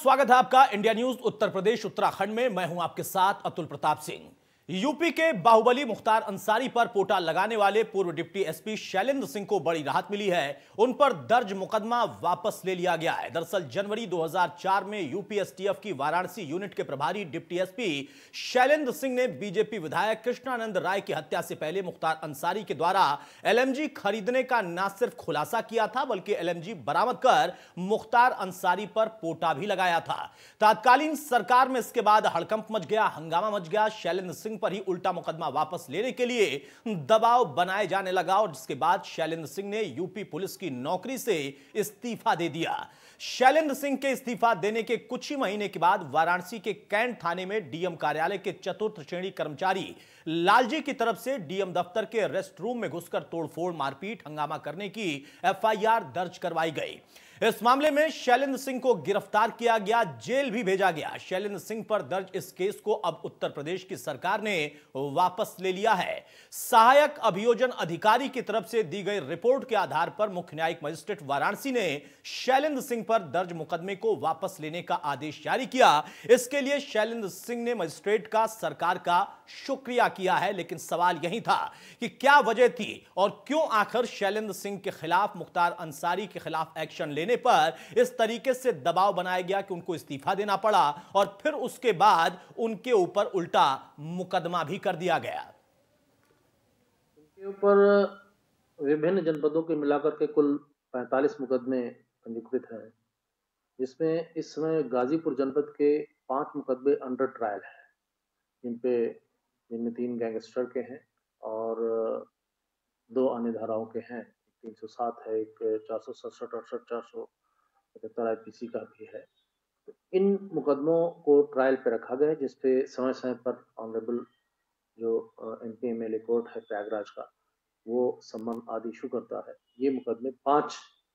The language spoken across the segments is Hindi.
स्वागत है आपका इंडिया न्यूज उत्तर प्रदेश उत्तराखंड में मैं हूं आपके साथ अतुल प्रताप सिंह यूपी के बाहुबली मुख्तार अंसारी पर पोटा लगाने वाले पूर्व डिप्टी एसपी शैलेंद्र सिंह को बड़ी राहत मिली है उन पर दर्ज मुकदमा वापस ले लिया गया है दरअसल जनवरी 2004 में यूपीएसटीएफ की वाराणसी यूनिट के प्रभारी डिप्टी एसपी शैलेंद्र सिंह ने बीजेपी विधायक कृष्णानंद राय की हत्या से पहले मुख्तार अंसारी के द्वारा एल खरीदने का न सिर्फ खुलासा किया था बल्कि एल बरामद कर मुख्तार अंसारी पर पोटा भी लगाया था तात्कालीन सरकार में इसके बाद हड़कंप मच गया हंगामा मच गया शैलेंद्र सिंह सिंह पर ही उल्टा मुकदमा वापस लेने के लिए दबाव बनाए जाने लगा और जिसके बाद शैलेंद्र सिंह ने यूपी पुलिस की नौकरी से इस्तीफा दे दिया शैलेंद्र सिंह के इस्तीफा देने के कुछ ही महीने के बाद वाराणसी के कैंट थाने में डीएम कार्यालय के चतुर्थ श्रेणी कर्मचारी लालजी की तरफ से डीएम दफ्तर के रेस्ट रूम में घुसकर तोड़फोड़ मारपीट हंगामा करने की एफआईआर दर्ज करवाई गई इस मामले में शैलेंद्र सिंह को गिरफ्तार किया गया जेल भी भेजा गया शैलेंद्र सिंह पर दर्ज इस केस को अब उत्तर प्रदेश की सरकार ने वापस ले लिया है सहायक अभियोजन अधिकारी की तरफ से दी गई रिपोर्ट के आधार पर मुख्य न्यायिक मजिस्ट्रेट वाराणसी ने शैलेंद्र सिंह पर दर्ज मुकदमे को वापस लेने का आदेश जारी किया इसके लिए शैलेंद्र सिंह ने मजिस्ट्रेट का सरकार का शुक्रिया किया है लेकिन सवाल यही था कि क्या वजह थी और क्यों आखिर शैलेंद्र सिंह के खिलाफ मुख्तार अंसारी के खिलाफ एक्शन ले देने पर इस तरीके से दबाव बनाया गया कि उनको इस्तीफा देना पड़ा और फिर उसके बाद उनके ऊपर उल्टा मुकदमा भी कर दिया गया उनके ऊपर विभिन्न जनपदों के मिलाकर के कुल 45 मुकदमे पंजीकृत हैं जिसमें इस समय गाजीपुर जनपद के पांच मुकदमे अंडर ट्रायल है जिनपे जिनमें तीन गैंगस्टर के हैं और दो अन्य धाराओं के हैं तीन सौ सात है एक चार सौ सड़सठ अड़सठ चार सौ पचहत्तर आई पी का भी है तो इन मुकदमों को ट्रायल पर रखा गया है जिसपे समय समय पर ऑनरेबल जो M P M L A court है प्रयागराज का वो सम्मान आदि इशू करता है ये मुकदमे पांच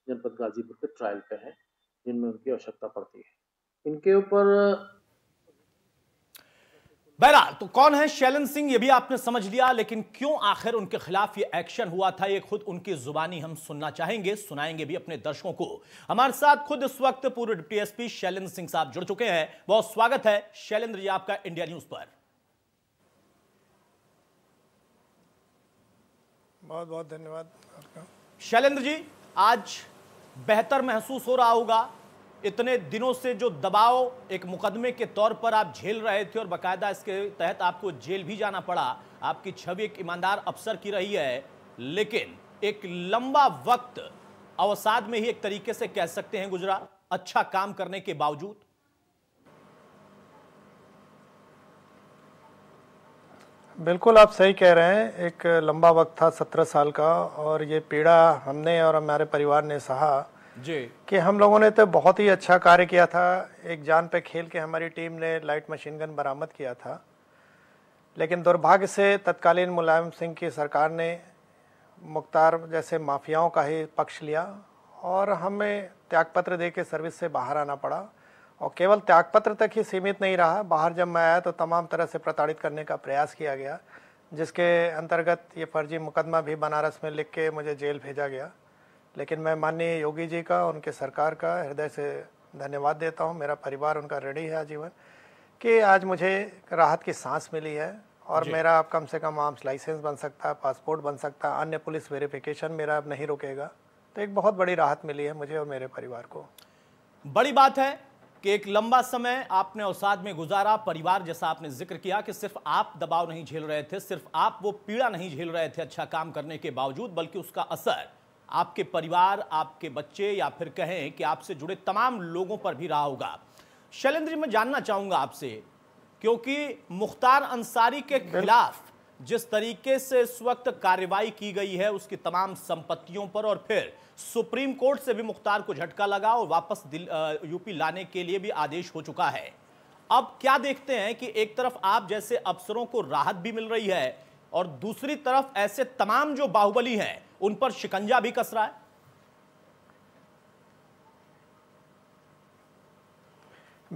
जनपद गाजीपुर के ट्रायल पे हैं जिनमें उनकी आवश्यकता पड़ती है इनके ऊपर बहरहाल तो कौन है शैलन सिंह ये भी आपने समझ लिया लेकिन क्यों आखिर उनके खिलाफ ये एक्शन हुआ था ये खुद उनकी जुबानी हम सुनना चाहेंगे सुनाएंगे भी अपने दर्शकों को हमारे साथ खुद इस वक्त पूर्व डिप्टी एसपी शैलन सिंह साहब जुड़ चुके हैं बहुत स्वागत है शैलेंद्र जी आपका इंडिया न्यूज पर बहुत बहुत धन्यवाद आपका शैलेंद्र जी आज बेहतर महसूस हो रहा होगा इतने दिनों से जो दबाव एक मुकदमे के तौर पर आप झेल रहे थे और बकायदा इसके तहत आपको जेल भी जाना पड़ा आपकी छवि एक ईमानदार अफसर की रही है लेकिन एक लंबा वक्त अवसाद में ही एक तरीके से कह सकते हैं गुजरा अच्छा काम करने के बावजूद बिल्कुल आप सही कह रहे हैं एक लंबा वक्त था सत्रह साल का और ये पीड़ा हमने और हमारे परिवार ने सहा जी कि हम लोगों ने तो बहुत ही अच्छा कार्य किया था एक जान पे खेल के हमारी टीम ने लाइट मशीन गन बरामद किया था लेकिन दुर्भाग्य से तत्कालीन मुलायम सिंह की सरकार ने मुख्तार जैसे माफियाओं का ही पक्ष लिया और हमें त्यागपत्र दे के सर्विस से बाहर आना पड़ा और केवल त्यागपत्र तक ही सीमित नहीं रहा बाहर जब मैं आया तो तमाम तरह से प्रताड़ित करने का प्रयास किया गया जिसके अंतर्गत ये फर्जी मुकदमा भी बनारस में लिख के मुझे जेल भेजा गया लेकिन मैं माननीय योगी जी का उनके सरकार का हृदय से धन्यवाद देता हूँ मेरा परिवार उनका ऋणी है आजीवन कि आज मुझे राहत की सांस मिली है और मेरा अब कम से कम आर्म्स लाइसेंस बन सकता है पासपोर्ट बन सकता है अन्य पुलिस वेरिफिकेशन मेरा अब नहीं रुकेगा तो एक बहुत बड़ी राहत मिली है मुझे और मेरे परिवार को बड़ी बात है कि एक लंबा समय आपने अवसाद में गुजारा परिवार जैसा आपने जिक्र किया कि सिर्फ आप दबाव नहीं झेल रहे थे सिर्फ आप वो पीड़ा नहीं झेल रहे थे अच्छा काम करने के बावजूद बल्कि उसका असर आपके परिवार आपके बच्चे या फिर कहें कि आपसे जुड़े तमाम लोगों पर भी रहा होगा शैलेंद्र जी मैं जानना चाहूंगा आपसे क्योंकि मुख्तार अंसारी के खिलाफ जिस तरीके से इस वक्त कार्रवाई की गई है उसकी तमाम संपत्तियों पर और फिर सुप्रीम कोर्ट से भी मुख्तार को झटका लगा और वापस यूपी लाने के लिए भी आदेश हो चुका है अब क्या देखते हैं कि एक तरफ आप जैसे अफसरों को राहत भी मिल रही है और दूसरी तरफ ऐसे तमाम जो बाहुबली हैं उन पर शिकंजा भी कस रहा है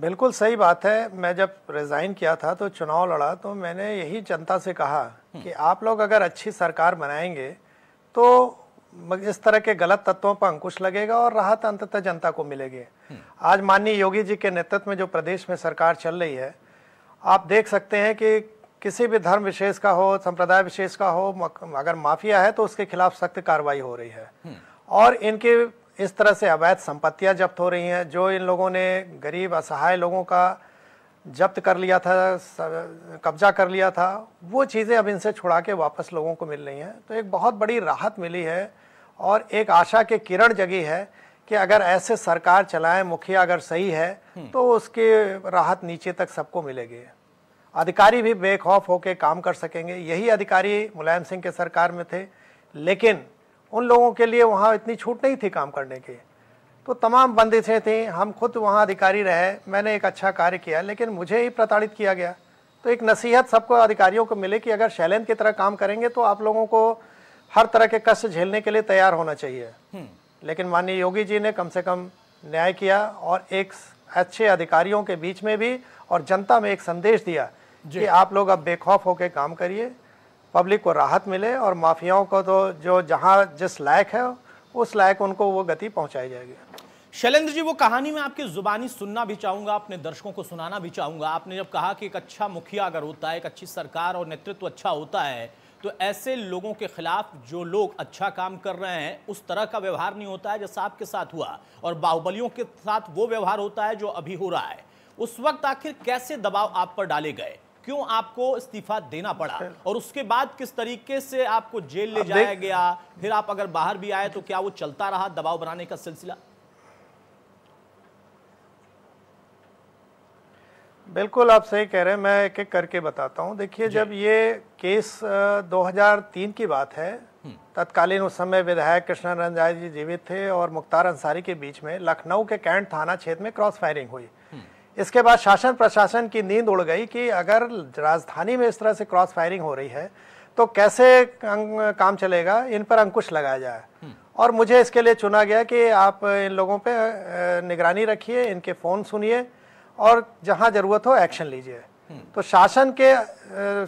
बिल्कुल सही बात है मैं जब रिज़ाइन किया था तो चुनाव लड़ा तो मैंने यही जनता से कहा हम्म। कि आप लोग अगर अच्छी सरकार बनाएंगे तो इस तरह के गलत तत्वों पर अंकुश लगेगा और राहत अंततः जनता को मिलेगी हम्म। आज माननीय योगी जी के नेतृत्व में जो प्रदेश में सरकार चल रही है आप देख सकते हैं कि किसी भी धर्म विशेष का हो संप्रदाय विशेष का हो अगर माफिया है तो उसके खिलाफ सख्त कार्रवाई हो रही है हम्म। और इनके इस तरह से अवैध संपत्तियां जब्त हो रही हैं जो इन लोगों ने गरीब असहाय लोगों का जब्त कर लिया था कब्जा कर लिया था वो चीज़ें अब इनसे छुड़ा के वापस लोगों को मिल रही हैं तो एक बहुत बड़ी राहत मिली है और एक आशा के किरण जगी है कि अगर ऐसे सरकार चलाएं मुखिया अगर सही है हम्म। तो उसके राहत नीचे तक सबको मिलेगी अधिकारी भी बेखौफ होकर काम कर सकेंगे यही अधिकारी मुलायम सिंह के सरकार में थे लेकिन उन लोगों के लिए वहाँ इतनी छूट नहीं थी काम करने की तो तमाम बंदिशें थी हम खुद वहाँ अधिकारी रहे मैंने एक अच्छा कार्य किया लेकिन मुझे ही प्रताड़ित किया गया तो एक नसीहत सबको अधिकारियों को मिले कि अगर शैलेंद्र की तरह काम करेंगे तो आप लोगों को हर तरह के कष्ट झेलने के लिए तैयार होना चाहिए हम्म। लेकिन माननीय योगी जी ने कम से कम न्याय किया और एक अच्छे अधिकारियों के बीच में भी और जनता में एक संदेश दिया कि आप लोग अब बेखौफ होकर काम करिए पब्लिक को राहत मिले और माफियाओं को तो जो जहाँ जिस लायक है उस लायक उनको वो गति पहुँचाई जाएगी शैलेंद्र जी वो कहानी मैं आपकी ज़ुबानी सुनना भी चाहूंगा अपने दर्शकों को सुनाना भी चाहूंगा आपने जब कहा कि एक अच्छा मुखिया अगर होता है एक अच्छी सरकार और नेतृत्व अच्छा होता है तो ऐसे लोगों के खिलाफ जो लोग अच्छा काम कर रहे हैं उस तरह का व्यवहार नहीं होता है जैसा आपके साथ हुआ और बाहुबलियों के साथ वो व्यवहार होता है जो अभी हो रहा है उस वक्त आखिर कैसे दबाव आप पर डाले गए क्यों आपको इस्तीफा देना पड़ा अच्छा। और उसके बाद किस तरीके से आपको जेल ले जाया गया फिर आप अगर बाहर भी आए तो क्या वो चलता रहा दबाव बनाने का सिलसिला बिल्कुल आप सही कह रहे हैं मैं एक एक करके बताता हूं देखिए जब ये केस 2003 की बात है हम्म। तत्कालीन उस समय विधायक कृष्णा रंजाय जी जीवित थे और मुख्तार अंसारी के बीच में लखनऊ के कैंट थाना क्षेत्र में क्रॉस फायरिंग हुई इसके बाद शासन प्रशासन की नींद उड़ गई कि अगर राजधानी में इस तरह से क्रॉस फायरिंग हो रही है तो कैसे काम चलेगा इन पर अंकुश लगाया जाए हम्म। और मुझे इसके लिए चुना गया कि आप इन लोगों पे निगरानी रखिए इनके फ़ोन सुनिए और जहाँ ज़रूरत हो एक्शन लीजिए तो शासन के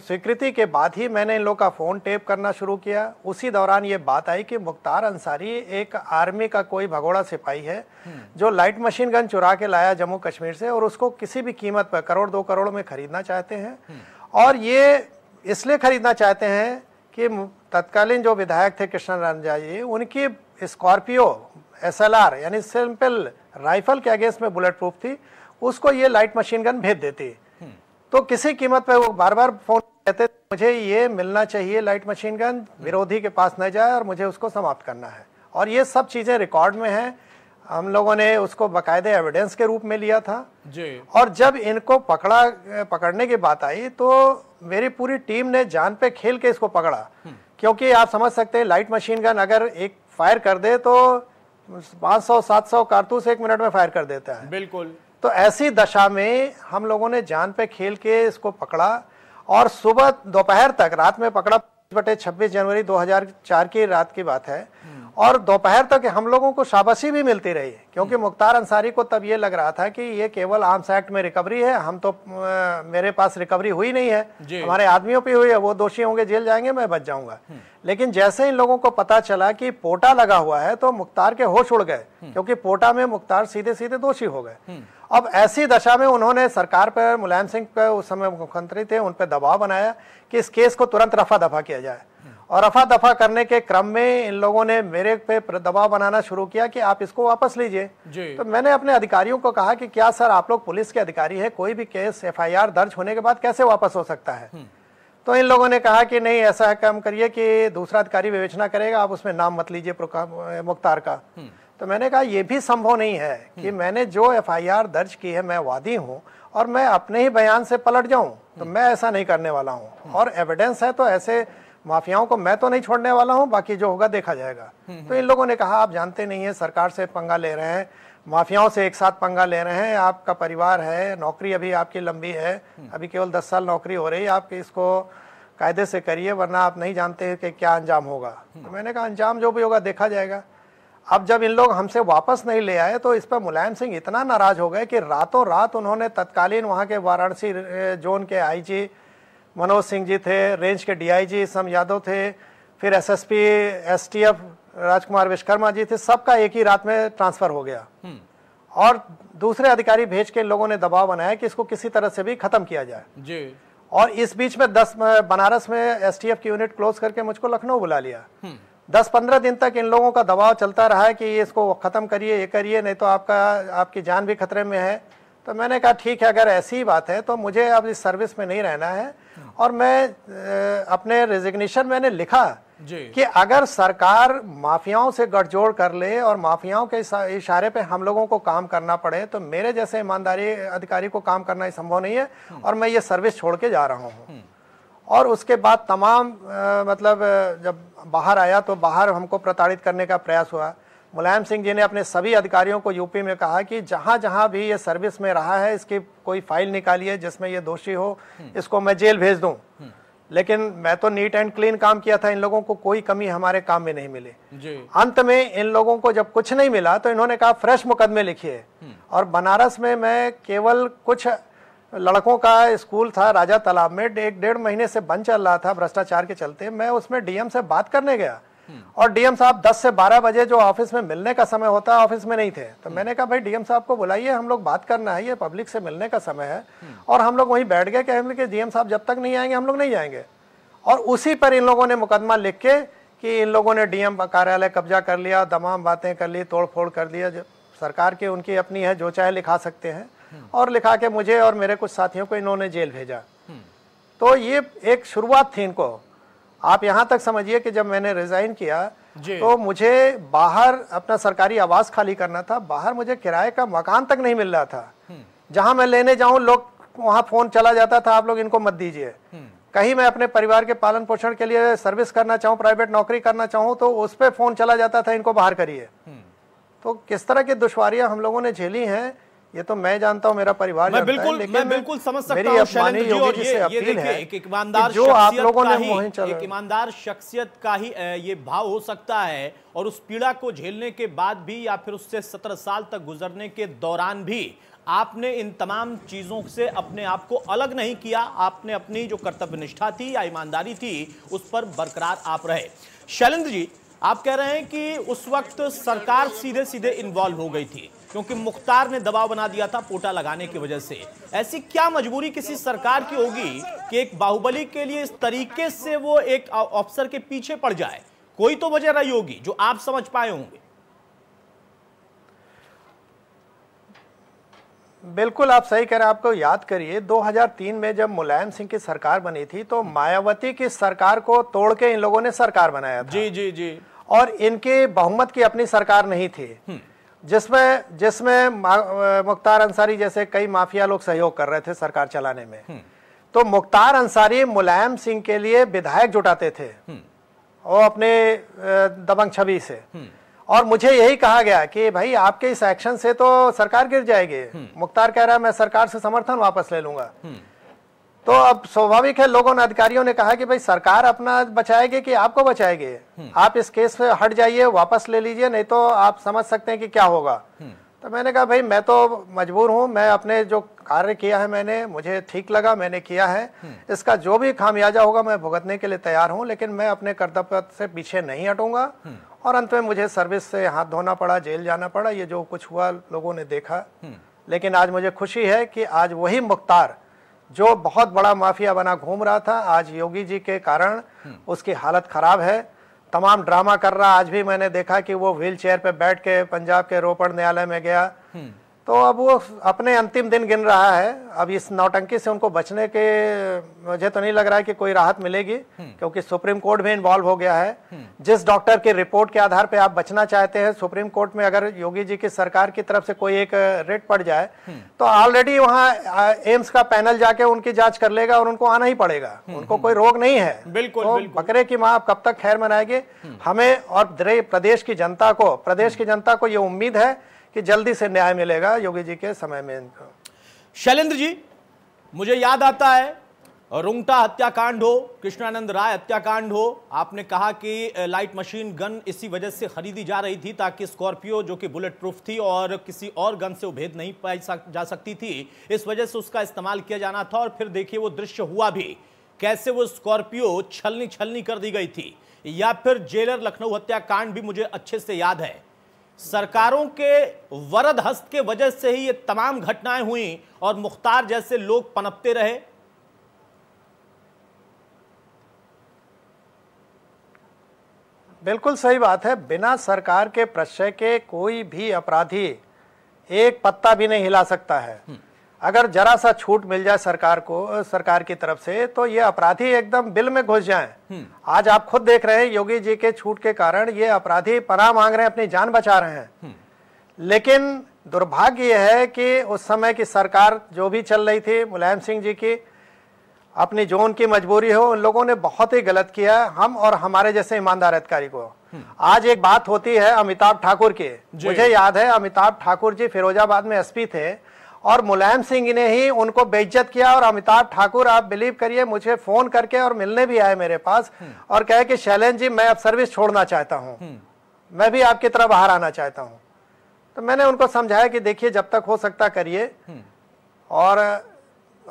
स्वीकृति के बाद ही मैंने इन लोग का फ़ोन टेप करना शुरू किया उसी दौरान ये बात आई कि मुख्तार अंसारी एक आर्मी का कोई भगोड़ा सिपाही है हम्म। जो लाइट मशीन गन चुरा के लाया जम्मू कश्मीर से और उसको किसी भी कीमत पर करोड़ दो करोड़ में ख़रीदना चाहते हैं हम्म। और ये इसलिए ख़रीदना चाहते हैं कि तत्कालीन जो विधायक थे कृष्ण रंजा जी उनकी स्कॉर्पियो एस यानी सिंपल राइफल के अगेंस्ट में बुलेट प्रूफ थी उसको ये लाइट मशीन गन भेज देती तो किसी कीमत पे वो बार बार फोन कहते मुझे ये मिलना चाहिए लाइट मशीन गन हम्म। विरोधी के पास न जाए और मुझे उसको समाप्त करना है और ये सब चीज़ें रिकॉर्ड में हैं हम लोगों ने उसको बाकायदे एविडेंस के रूप में लिया था जी और जब इनको पकड़ा पकड़ने की बात आई तो मेरी पूरी टीम ने जान पे खेल के इसको पकड़ा हम्म। क्योंकि आप समझ सकते हैं लाइट मशीन गन अगर एक फायर कर दे तो 500 700 कारतूस एक मिनट में फायर कर देता है बिल्कुल तो ऐसी दशा में हम लोगों ने जान पे खेल के इसको पकड़ा और सुबह दोपहर तक रात में पकड़ा बटे छब्बीस जनवरी 2004 की रात की बात है और दोपहर तक हम लोगों को शाबाशी भी मिलती रही है क्योंकि हम्म। मुख्तार अंसारी को तब ये लग रहा था कि ये केवल आर्म्स एक्ट में रिकवरी है हम तो आ, मेरे पास रिकवरी हुई नहीं है हमारे आदमियों पे हुई है वो दोषी होंगे जेल जाएंगे मैं बच जाऊंगा हम्म। लेकिन जैसे इन लोगों को पता चला कि पोटा लगा हुआ है तो मुख्तार के होश उड़ गए हम्म। क्योंकि पोटा में मुख्तार सीधे सीधे दोषी हो गए अब ऐसी दशा में उन्होंने सरकार पर मुलायम सिंह पर उस समय मुख्यमंत्री थे उन पर दबाव बनाया कि इस केस को तुरंत रफा दफा किया जाए और अफा दफा करने के क्रम में इन लोगों ने मेरे पे दबाव बनाना शुरू किया कि आप इसको वापस लीजिए तो मैंने अपने अधिकारियों को कहा कि क्या सर आप लोग पुलिस के अधिकारी हैं कोई भी केस एफआईआर दर्ज होने के बाद कैसे वापस हो सकता है हम्म। तो इन लोगों ने कहा कि नहीं ऐसा काम करिए कि दूसरा अधिकारी विवेचना करेगा आप उसमें नाम मत लीजिए मुख्तार का हम्म। तो मैंने कहा यह भी संभव नहीं है हम्म। कि मैंने जो एफ दर्ज की है मैं वादी हूँ और मैं अपने ही बयान से पलट जाऊं तो मैं ऐसा नहीं करने वाला हूँ और एविडेंस है तो ऐसे माफियाओं को मैं तो नहीं छोड़ने वाला हूँ बाकी जो होगा देखा जाएगा हम्म, तो हम्म। इन लोगों ने कहा आप जानते नहीं है सरकार से पंगा ले रहे हैं माफियाओं से एक साथ पंगा ले रहे हैं आपका परिवार है नौकरी अभी आपकी लंबी है हम्म। अभी केवल दस साल नौकरी हो रही है आप इसको कायदे से करिए वरना आप नहीं जानते कि क्या अंजाम होगा तो मैंने कहा अंजाम जो भी होगा देखा जाएगा अब जब इन लोग हमसे वापस नहीं ले आए तो इस पर मुलायम सिंह इतना नाराज हो गए कि रातों रात उन्होंने तत्कालीन वहाँ के वाराणसी जोन के आईजी मनोज सिंह जी थे रेंज के डीआईजी सम यादव थे फिर एसएसपी एसटीएफ राजकुमार विश्वकर्मा जी थे सबका एक ही रात में ट्रांसफर हो गया हम्म। और दूसरे अधिकारी भेज के लोगों ने दबाव बनाया कि इसको किसी तरह से भी खत्म किया जाए जी और इस बीच में दस बनारस में एसटीएफ की यूनिट क्लोज करके मुझको लखनऊ बुला लिया हम्म। दस पंद्रह दिन तक इन लोगों का दबाव चलता रहा है कि इसको खत्म करिए ये करिए नहीं तो आपका आपकी जान भी खतरे में है तो मैंने कहा ठीक है अगर ऐसी ही बात है तो मुझे अब इस सर्विस में नहीं रहना है और मैं अपने रेजिग्नेशन मैंने लिखा कि अगर सरकार माफियाओं से गठजोड़ कर ले और माफियाओं के इशारे पे हम लोगों को काम करना पड़े तो मेरे जैसे ईमानदारी अधिकारी को काम करना संभव नहीं है और मैं ये सर्विस छोड़ के जा रहा हूँ हम्म। और उसके बाद तमाम आ, मतलब जब बाहर आया तो बाहर हमको प्रताड़ित करने का प्रयास हुआ मुलायम सिंह जी ने अपने सभी अधिकारियों को यूपी में कहा कि जहां जहाँ भी ये सर्विस में रहा है इसकी कोई फाइल निकालिए जिसमें ये दोषी हो हम्म। इसको मैं जेल भेज दूं हम्म। लेकिन मैं तो नीट एंड क्लीन काम किया था इन लोगों को कोई कमी हमारे काम में नहीं मिली अंत में इन लोगों को जब कुछ नहीं मिला तो इन्होंने कहा फ्रेश मुकदमे लिखिए हम्म। और बनारस में मैं केवल कुछ लड़कों का स्कूल था राजा तालाब में एक डेढ़ महीने से बंद चल रहा था भ्रष्टाचार के चलते मैं उसमें डीएम से बात करने गया और डीएम साहब दस से बारह बजे जो ऑफिस में मिलने का समय होता है ऑफिस में नहीं थे तो मैंने कहा भाई डीएम साहब को बुलाइए हम लोग बात करना है ये पब्लिक से मिलने का समय है और हम लोग वहीं बैठ गए कहेंगे कि डीएम साहब जब तक नहीं आएंगे हम लोग नहीं जाएंगे और उसी पर इन लोगों ने मुकदमा लिख के कि इन लोगों ने डीएम कार्यालय कब्जा कर लिया तमाम बातें कर ली तोड़ कर दिया सरकार की उनकी अपनी है जो चाहे लिखा सकते हैं और लिखा के मुझे और मेरे कुछ साथियों को इन्होंने जेल भेजा तो ये एक शुरुआत थी इनको आप यहाँ तक समझिए कि जब मैंने रिज़ाइन किया तो मुझे बाहर अपना सरकारी आवास खाली करना था बाहर मुझे किराए का मकान तक नहीं मिल रहा था हम्म। जहां मैं लेने जाऊं लोग वहां फ़ोन चला जाता था आप लोग इनको मत दीजिए हम्म। कहीं मैं अपने परिवार के पालन पोषण के लिए सर्विस करना चाहूँ प्राइवेट नौकरी करना चाहूँ तो उस पर फ़ोन चला जाता था इनको बाहर करिए हम्म। तो किस तरह की दुशवारियां हम लोगों ने झेली हैं ये तो मैं जानता हूँ मेरा परिवार मैं बिल्कुल मैं बिल्कुल समझ सकता हूँ जी ये, ये देखिए एक ईमानदार एक ईमानदार शख्सियत का ही ये भाव हो सकता है और उस पीड़ा को झेलने के बाद भी या फिर उससे सत्रह साल तक गुजरने के दौरान भी आपने इन तमाम चीज़ों से अपने आप को अलग नहीं किया आपने अपनी जो कर्तव्य निष्ठा थी या ईमानदारी थी उस पर बरकरार आप रहे शैलेंद्र जी आप कह रहे हैं कि उस वक्त सरकार सीधे सीधे इन्वॉल्व हो गई थी क्योंकि मुख्तार ने दबाव बना दिया था पोटा लगाने की वजह से ऐसी क्या मजबूरी किसी सरकार की होगी कि एक बाहुबली के लिए इस तरीके से वो एक ऑफिसर के पीछे पड़ जाए कोई तो वजह रही होगी जो आप समझ पाए होंगे बिल्कुल आप सही कह रहे हैं आपको याद करिए 2003 में जब मुलायम सिंह की सरकार बनी थी तो मायावती की सरकार को तोड़ के इन लोगों ने सरकार बनाया था जी जी जी और इनके बहुमत की अपनी सरकार नहीं थी हम्म। जिसमें जिसमें मुख्तार अंसारी जैसे कई माफिया लोग सहयोग कर रहे थे सरकार चलाने में हम्म। तो मुख्तार अंसारी मुलायम सिंह के लिए विधायक जुटाते थे हम्म। वो अपने दबंग छवि से हम्म। और मुझे यही कहा गया कि भाई आपके इस एक्शन से तो सरकार गिर जाएगी मुख्तार कह रहा है मैं सरकार से समर्थन वापस ले लूंगा तो अब स्वाभाविक है लोगों ने अधिकारियों ने कहा कि भाई सरकार अपना बचाएगी कि आपको बचाएगी हम्म। आप इस केस से हट जाइए वापस ले लीजिए नहीं तो आप समझ सकते हैं कि क्या होगा हम्म। तो मैंने कहा भाई मैं तो मजबूर हूँ मैं अपने जो कार्य किया है मैंने मुझे ठीक लगा मैंने किया है हम्म। इसका जो भी खामियाजा होगा मैं भुगतने के लिए तैयार हूँ लेकिन मैं अपने कर्तव्य से पीछे नहीं हटूंगा और अंत में मुझे सर्विस से हाथ धोना पड़ा जेल जाना पड़ा ये जो कुछ हुआ लोगों ने देखा लेकिन आज मुझे खुशी है कि आज वही मुख्तार जो बहुत बड़ा माफिया बना घूम रहा था आज योगी जी के कारण हम्म। उसकी हालत खराब है तमाम ड्रामा कर रहा आज भी मैंने देखा कि वो व्हील चेयर पे बैठ के पंजाब के रोपड़ न्यायालय में गया हम्म। तो अब वो अपने अंतिम दिन गिन रहा है अब इस नौटंकी से उनको बचने के मुझे तो नहीं लग रहा है कि कोई राहत मिलेगी हम्म। क्योंकि सुप्रीम कोर्ट भी इन्वॉल्व हो गया है हम्म। जिस डॉक्टर की रिपोर्ट के आधार पे आप बचना चाहते हैं सुप्रीम कोर्ट में अगर योगी जी की सरकार की तरफ से कोई एक रेट पड़ जाए हम्म। तो ऑलरेडी वहाँ एम्स का पैनल जाके उनकी जाँच कर लेगा और उनको आना ही पड़ेगा उनको कोई रोग नहीं है बिल्कुल तो बकरे की माँ कब तक खैर मनाएगी हमें और प्रदेश की जनता को प्रदेश की जनता को ये उम्मीद है कि जल्दी से न्याय मिलेगा योगी जी के समय में इनको शैलेंद्र जी मुझे याद आता है रुंगटा हत्याकांड हो कृष्णानंद राय हत्याकांड हो आपने कहा कि लाइट मशीन गन इसी वजह से खरीदी जा रही थी ताकि स्कॉर्पियो जो कि बुलेट प्रूफ थी और किसी और गन से उभेद नहीं पाई जा सकती थी इस वजह से उसका इस्तेमाल किया जाना था और फिर देखिए वो दृश्य हुआ भी कैसे वो स्कॉर्पियो छलनी छलनी कर दी गई थी या फिर जेलर लखनऊ हत्याकांड भी मुझे अच्छे से याद है सरकारों के वरद हस्त के वजह से ही ये तमाम घटनाएं हुई और मुख्तार जैसे लोग पनपते रहे बिल्कुल सही बात है बिना सरकार के प्रश्रय के कोई भी अपराधी एक पत्ता भी नहीं हिला सकता है हम्म। अगर जरा सा छूट मिल जाए सरकार को सरकार की तरफ से तो ये अपराधी एकदम बिल में घुस जाए हम्म। आज आप खुद देख रहे हैं योगी जी के छूट के कारण ये अपराधी पना मांग रहे हैं अपनी जान बचा रहे हैं हम्म। लेकिन दुर्भाग्य यह है कि उस समय की सरकार जो भी चल रही थी मुलायम सिंह जी की अपनी जोन की मजबूरी हो उन लोगों ने बहुत ही गलत किया हम और हमारे जैसे ईमानदार अधिकारी को हम्म। आज एक बात होती है अमिताभ ठाकुर की मुझे याद है अमिताभ ठाकुर जी फिरोजाबाद में एसपी थे और मुलायम सिंह ने ही उनको बेइज्जत किया और अमिताभ ठाकुर आप बिलीव करिए मुझे फोन करके और मिलने भी आए मेरे पास हम्म। और कहे कि शैलेंद्र जी मैं अब सर्विस छोड़ना चाहता हूँ हम्म। मैं भी आपकी तरह बाहर आना चाहता हूँ तो मैंने उनको समझाया कि देखिए जब तक हो सकता करिए हम्म। और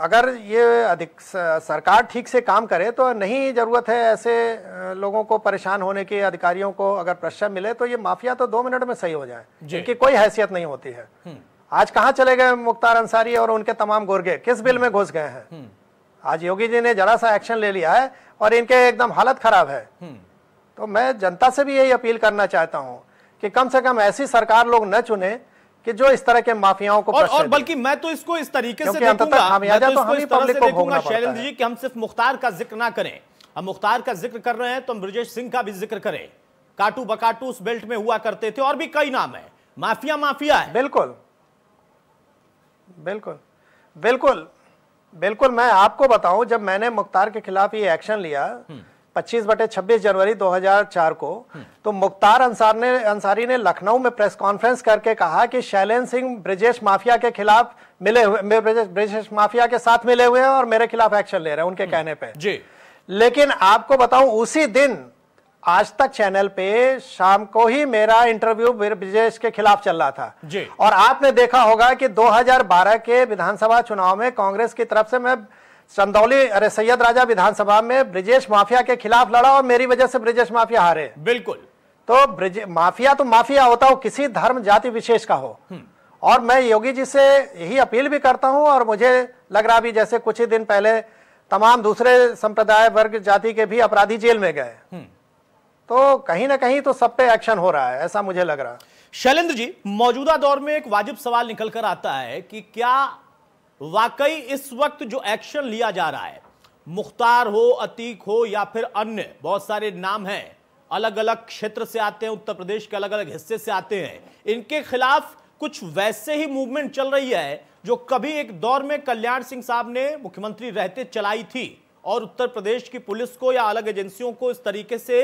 अगर ये अधिक सरकार ठीक से काम करे तो नहीं ज़रूरत है ऐसे लोगों को परेशान होने के अधिकारियों को अगर प्रश्न मिले तो ये माफिया तो दो मिनट में सही हो जाए इनकी कोई हैसियत नहीं होती है आज कहाँ चले गए मुख्तार अंसारी और उनके तमाम गोरगे किस बिल में घुस गए हैं हम्म। आज योगी जी ने जरा सा एक्शन ले लिया है और इनके एकदम हालत खराब है हम्म। तो मैं जनता से भी यही अपील करना चाहता हूँ कि कम से कम ऐसी सरकार लोग न चुने कि जो इस तरह के माफियाओं को और, और बल्कि मैं तो इसको इस तरीके से देखूंगा हम शैलेंद्र तो तो जी कि हम सिर्फ मुख्तार का जिक्र ना करें हम मुख्तार का जिक्र कर रहे हैं तो हम ब्रजेश सिंह का भी जिक्र करें काटू बकाटू उस बेल्ट में हुआ करते थे और भी कई नाम है माफिया माफिया है बिल्कुल बिल्कुल बिल्कुल बिल्कुल मैं आपको बताऊं जब मैंने मुख्तार के खिलाफ ये एक्शन लिया 25 हम्म। बटे 26 जनवरी 2004 को हम्म। तो मुख्तार अंसार ने अंसारी ने लखनऊ में प्रेस कॉन्फ्रेंस करके कहा कि शैलेंद्र सिंह ब्रिजेश माफिया के खिलाफ मिले हुए ब्रिजेश, ब्रिजेश माफिया के साथ मिले हुए हैं और मेरे खिलाफ एक्शन ले रहे हैं उनके हम्म। कहने पर जी लेकिन आपको बताऊं उसी दिन आज तक चैनल पे शाम को ही मेरा इंटरव्यू ब्रिजेश के खिलाफ चल रहा था जी। और आपने देखा होगा कि 2012 के विधानसभा चुनाव में कांग्रेस की तरफ से मैं चंदौली अरे सैयद राजा विधानसभा में ब्रिजेश माफिया के खिलाफ लड़ा और मेरी वजह से ब्रिजेश माफिया हारे बिल्कुल तो ब्रिज माफिया तो माफिया होता हो किसी धर्म जाति विशेष का हो हम्म। और मैं योगी जी से यही अपील भी करता हूँ और मुझे लग रहा भी जैसे कुछ ही दिन पहले तमाम दूसरे संप्रदाय वर्ग जाति के भी अपराधी जेल में गए हम्म। तो कहीं ना कहीं तो सब पे एक्शन हो रहा है ऐसा मुझे लग रहा है शैलेंद्र जी मौजूदा दौर में एक वाजिब सवाल निकल कर आता है कि क्या वाकई इस वक्त जो एक्शन लिया जा रहा है मुख्तार हो अतीक हो या फिर अन्य बहुत सारे नाम हैं अलग अलग क्षेत्र से आते हैं उत्तर प्रदेश के अलग अलग हिस्से से आते हैं इनके खिलाफ कुछ वैसे ही मूवमेंट चल रही है जो कभी एक दौर में कल्याण सिंह साहब ने मुख्यमंत्री रहते चलाई थी और उत्तर प्रदेश की पुलिस को या अलग एजेंसियों को इस तरीके से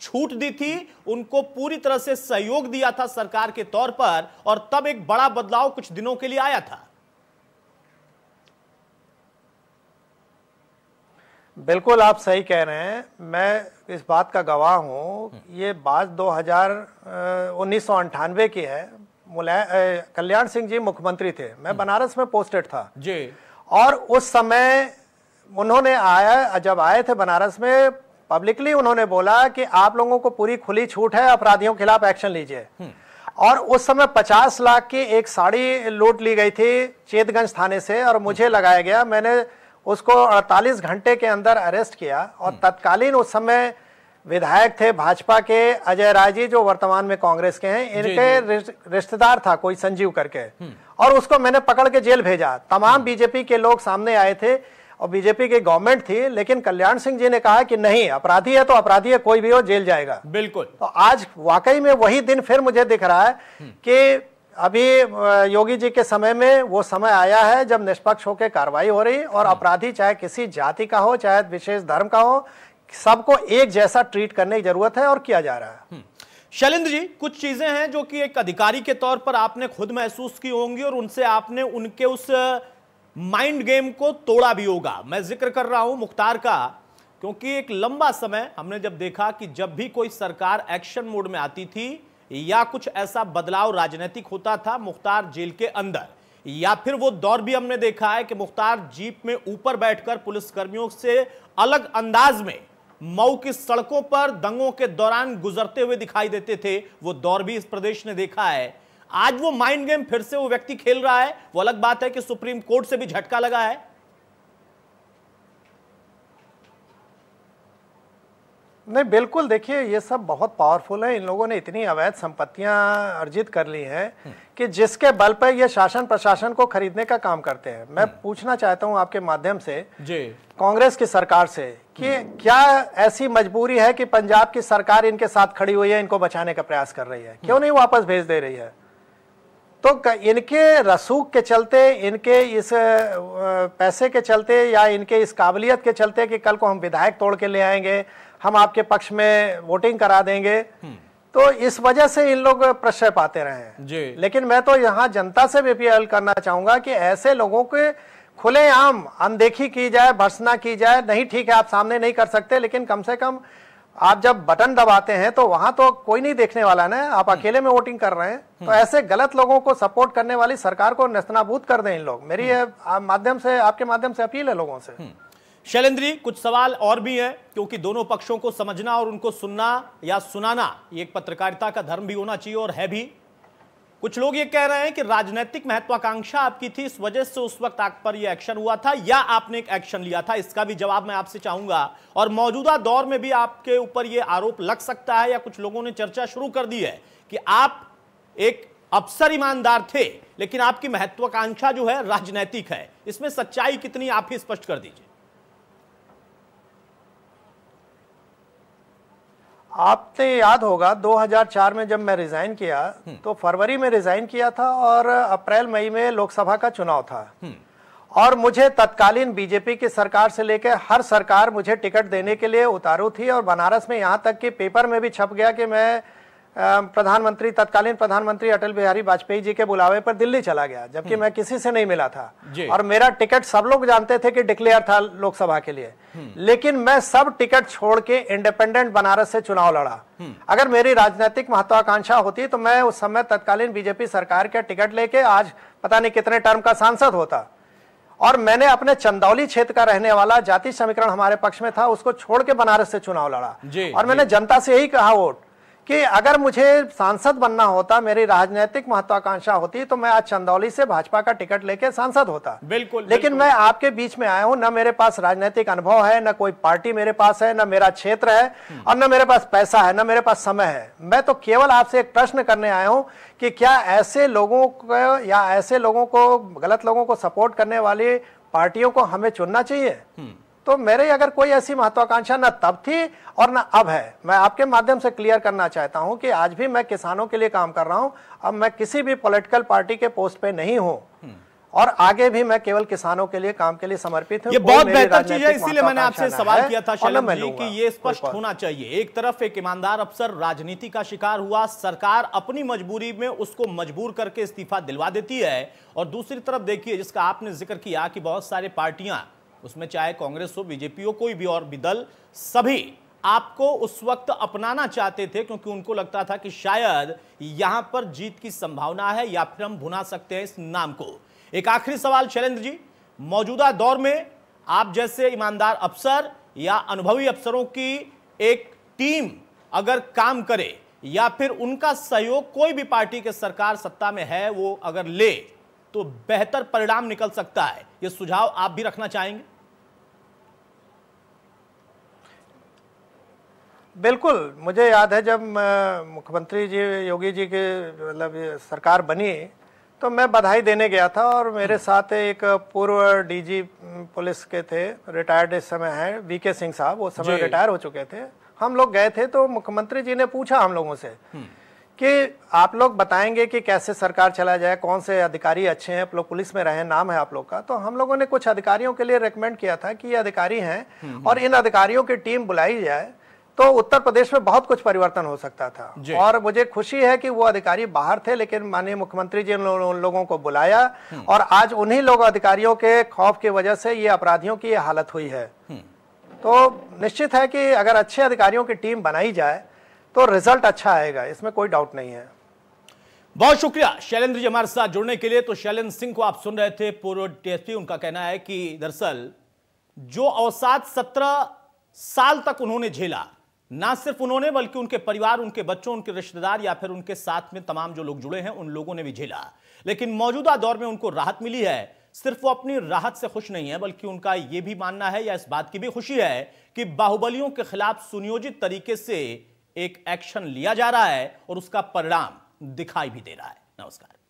छूट दी थी उनको पूरी तरह से सहयोग दिया था सरकार के तौर पर और तब एक बड़ा बदलाव कुछ दिनों के लिए आया था बिल्कुल आप सही कह रहे हैं मैं इस बात का गवाह हूं ये बात दो हजार उन्नीस की है कल्याण सिंह जी मुख्यमंत्री थे मैं हम्म। बनारस में पोस्टेड था जी और उस समय उन्होंने आया जब आए थे बनारस में पब्लिकली उन्होंने बोला कि आप लोगों को पूरी खुली छूट है अपराधियों के खिलाफ एक्शन लीजिए हम्म। और उस समय 50 लाख की एक साड़ी लूट ली गई थी चेतगंज थाने से और हम्म। मुझे लगाया गया मैंने उसको 48 घंटे के अंदर अरेस्ट किया और हम्म। तत्कालीन उस समय विधायक थे भाजपा के अजय राय जी जो वर्तमान में कांग्रेस के हैं इनके रिश्तेदार था कोई संजीव करके और उसको मैंने पकड़ के जेल भेजा तमाम बीजेपी के लोग सामने आए थे और बीजेपी की गवर्नमेंट थी लेकिन कल्याण सिंह जी ने कहा कि नहीं अपराधी है तो अपराधी है कोई भी हो जेल जाएगा बिल्कुल तो आज वाकई में वही दिन फिर मुझे दिख रहा है हम्म। कि अभी योगी जी के समय में वो समय आया है जब निष्पक्ष होकर कार्रवाई हो रही और हम्म। अपराधी चाहे किसी जाति का हो चाहे विशेष धर्म का हो सबको एक जैसा ट्रीट करने की जरूरत है और किया जा रहा है हम्म। शैलेंद्र जी कुछ चीजें हैं जो कि एक अधिकारी के तौर पर आपने खुद महसूस की होंगी और उनसे आपने उनके उस माइंड गेम को तोड़ा भी होगा मैं जिक्र कर रहा हूं मुख्तार का क्योंकि एक लंबा समय हमने जब देखा कि जब भी कोई सरकार एक्शन मोड में आती थी या कुछ ऐसा बदलाव राजनीतिक होता था मुख्तार जेल के अंदर या फिर वो दौर भी हमने देखा है कि मुख्तार जीप में ऊपर बैठकर पुलिसकर्मियों से अलग अंदाज में मऊ की सड़कों पर दंगों के दौरान गुजरते हुए दिखाई देते थे वो दौर भी इस प्रदेश ने देखा है आज वो माइंड गेम फिर से वो व्यक्ति खेल रहा है वो अलग बात है कि सुप्रीम कोर्ट से भी झटका लगा है नहीं बिल्कुल देखिए ये सब बहुत पावरफुल है इन लोगों ने इतनी अवैध संपत्तियां अर्जित कर ली हैं हम्म। कि जिसके बल पर ये शासन प्रशासन को खरीदने का काम करते हैं मैं हम्म। पूछना चाहता हूं आपके माध्यम से कांग्रेस की सरकार से कि हम्म। क्या ऐसी मजबूरी है कि पंजाब की सरकार इनके साथ खड़ी हुई है इनको बचाने का प्रयास कर रही है क्यों नहीं वापस भेज दे रही है तो इनके रसूख के चलते इनके इस पैसे के चलते या इनके इस काबिलियत के चलते कि कल को हम विधायक तोड़ के ले आएंगे हम आपके पक्ष में वोटिंग करा देंगे हम्म। तो इस वजह से इन लोग प्रश्रय पाते रहे जी। लेकिन मैं तो यहाँ जनता से भी अपील करना चाहूंगा कि ऐसे लोगों के खुलेआम अनदेखी की जाए भर्सना की जाए नहीं ठीक है आप सामने नहीं कर सकते लेकिन कम से कम आप जब बटन दबाते हैं तो वहां तो कोई नहीं देखने वाला ना आप हम्म। अकेले में वोटिंग कर रहे हैं तो हम्म। ऐसे गलत लोगों को सपोर्ट करने वाली सरकार को नस्तनाबूत कर दें इन लोग मेरी हम्म। माध्यम से आपके माध्यम से अपील है लोगों से शैलेंद्री कुछ सवाल और भी हैं क्योंकि दोनों पक्षों को समझना और उनको सुनना या सुनाना ये एक पत्रकारिता का धर्म भी होना चाहिए और है भी कुछ लोग ये कह रहे हैं कि राजनीतिक महत्वाकांक्षा आपकी थी इस वजह से उस वक्त आप पर यह एक्शन हुआ था या आपने एक एक्शन लिया था इसका भी जवाब मैं आपसे चाहूंगा और मौजूदा दौर में भी आपके ऊपर यह आरोप लग सकता है या कुछ लोगों ने चर्चा शुरू कर दी है कि आप एक अफसर ईमानदार थे लेकिन आपकी महत्वाकांक्षा जो है राजनैतिक है इसमें सच्चाई कितनी आप ही स्पष्ट कर दीजिए आपने याद होगा 2004 में जब मैं रिजाइन किया हम्म। तो फरवरी में रिजाइन किया था और अप्रैल मई में लोकसभा का चुनाव था हम्म। और मुझे तत्कालीन बीजेपी की सरकार से लेकर हर सरकार मुझे टिकट देने के लिए उतारू थी और बनारस में यहाँ तक कि पेपर में भी छप गया कि मैं प्रधानमंत्री तत्कालीन प्रधानमंत्री अटल बिहारी वाजपेयी जी के बुलावे पर दिल्ली चला गया जबकि मैं किसी से नहीं मिला था और मेरा टिकट सब लोग जानते थे कि डिक्लेयर था लोकसभा के लिए हम्म। लेकिन मैं सब टिकट छोड़ के इंडिपेंडेंट बनारस से चुनाव लड़ा हम्म। अगर मेरी राजनीतिक महत्वाकांक्षा होती तो मैं उस समय तत्कालीन बीजेपी सरकार के टिकट लेके आज पता नहीं कितने टर्म का सांसद होता और मैंने अपने चंदौली क्षेत्र का रहने वाला जाति समीकरण हमारे पक्ष में था उसको छोड़ के बनारस से चुनाव लड़ा और मैंने जनता से यही कहा वोट कि अगर मुझे सांसद बनना होता मेरी राजनीतिक महत्वाकांक्षा होती तो मैं आज चंदौली से भाजपा का टिकट लेके सांसद होता बिल्कुल लेकिन बिल्कुल। मैं आपके बीच में आया हूँ न मेरे पास राजनीतिक अनुभव है न कोई पार्टी मेरे पास है न मेरा क्षेत्र है हम्म। और न मेरे पास पैसा है न मेरे पास समय है मैं तो केवल आपसे एक प्रश्न करने आया हूँ कि क्या ऐसे लोगों को या ऐसे लोगों को गलत लोगों को सपोर्ट करने वाली पार्टियों को हमें चुनना चाहिए हम्म। तो मेरे अगर कोई ऐसी महत्वाकांक्षा न तब थी और न अब है मैं आपके माध्यम से क्लियर करना चाहता हूं कि आज भी मैं किसानों के लिए काम कर रहा हूं अब मैं किसी भी पॉलिटिकल पार्टी के पोस्ट पे नहीं हूं हम्म। और आगे भी मैं केवल किसानों के लिए काम के लिए समर्पित हूं ये बहुत बेहतर चीज है इसीलिए मैंने आपसे सवाल किया था शैलम जी कि ये स्पष्ट होना चाहिए एक तरफ एक ईमानदार अफसर राजनीति का शिकार हुआ सरकार अपनी मजबूरी में उसको मजबूर करके इस्तीफा दिलवा देती है और दूसरी तरफ देखिए जिसका आपने जिक्र किया कि बहुत सारे पार्टियां उसमें चाहे कांग्रेस हो बीजेपी हो कोई भी और भी दल सभी आपको उस वक्त अपनाना चाहते थे क्योंकि उनको लगता था कि शायद यहां पर जीत की संभावना है या फिर हम भुना सकते हैं इस नाम को एक आखिरी सवाल शैलेंद्र जी मौजूदा दौर में आप जैसे ईमानदार अफसर या अनुभवी अफसरों की एक टीम अगर काम करे या फिर उनका सहयोग कोई भी पार्टी के सरकार सत्ता में है वो अगर ले तो बेहतर परिणाम निकल सकता है ये सुझाव आप भी रखना चाहेंगे बिल्कुल मुझे याद है जब मुख्यमंत्री जी योगी जी के मतलब सरकार बनी तो मैं बधाई देने गया था और मेरे हम्म। साथ एक पूर्व डीजी पुलिस के थे रिटायर्ड इस समय हैं वी के सिंह साहब वो समय रिटायर हो चुके थे हम लोग गए थे तो मुख्यमंत्री जी ने पूछा हम लोगों से हम्म। कि आप लोग बताएंगे कि कैसे सरकार चला जाए कौन से अधिकारी अच्छे हैं आप लोग पुलिस में रहे नाम है आप लोग का तो हम लोगों ने कुछ अधिकारियों के लिए रिकमेंड किया था कि ये अधिकारी हैं हम्म, और इन अधिकारियों की टीम बुलाई जाए तो उत्तर प्रदेश में बहुत कुछ परिवर्तन हो सकता था और मुझे खुशी है कि वो अधिकारी बाहर थे लेकिन माननीय मुख्यमंत्री जी ने उन लोगों को बुलाया हम्म। और आज उन्हीं लोग अधिकारियों के खौफ की वजह से ये अपराधियों की ये हालत हुई है हम्म। तो निश्चित है कि अगर अच्छे अधिकारियों की टीम बनाई जाए तो रिजल्ट अच्छा आएगा इसमें कोई डाउट नहीं है बहुत शुक्रिया शैलेंद्र जी हमारे साथ जुड़ने के लिए तो शैलेंद्र सिंह को आप सुन रहे थे पूर्व टीएसपी उनका कहना है कि दरअसल जो अवसाद सत्रह साल तक उन्होंने झेला ना सिर्फ उन्होंने बल्कि उनके परिवार उनके बच्चों उनके रिश्तेदार या फिर उनके साथ में तमाम जो लोग जुड़े हैं उन लोगों ने भी झेला लेकिन मौजूदा दौर में उनको राहत मिली है सिर्फ वो अपनी राहत से खुश नहीं है बल्कि उनका यह भी मानना है या इस बात की भी खुशी है कि बाहुबलियों के खिलाफ सुनियोजित तरीके से एक एक्शन लिया जा रहा है और उसका परिणाम दिखाई भी दे रहा है नमस्कार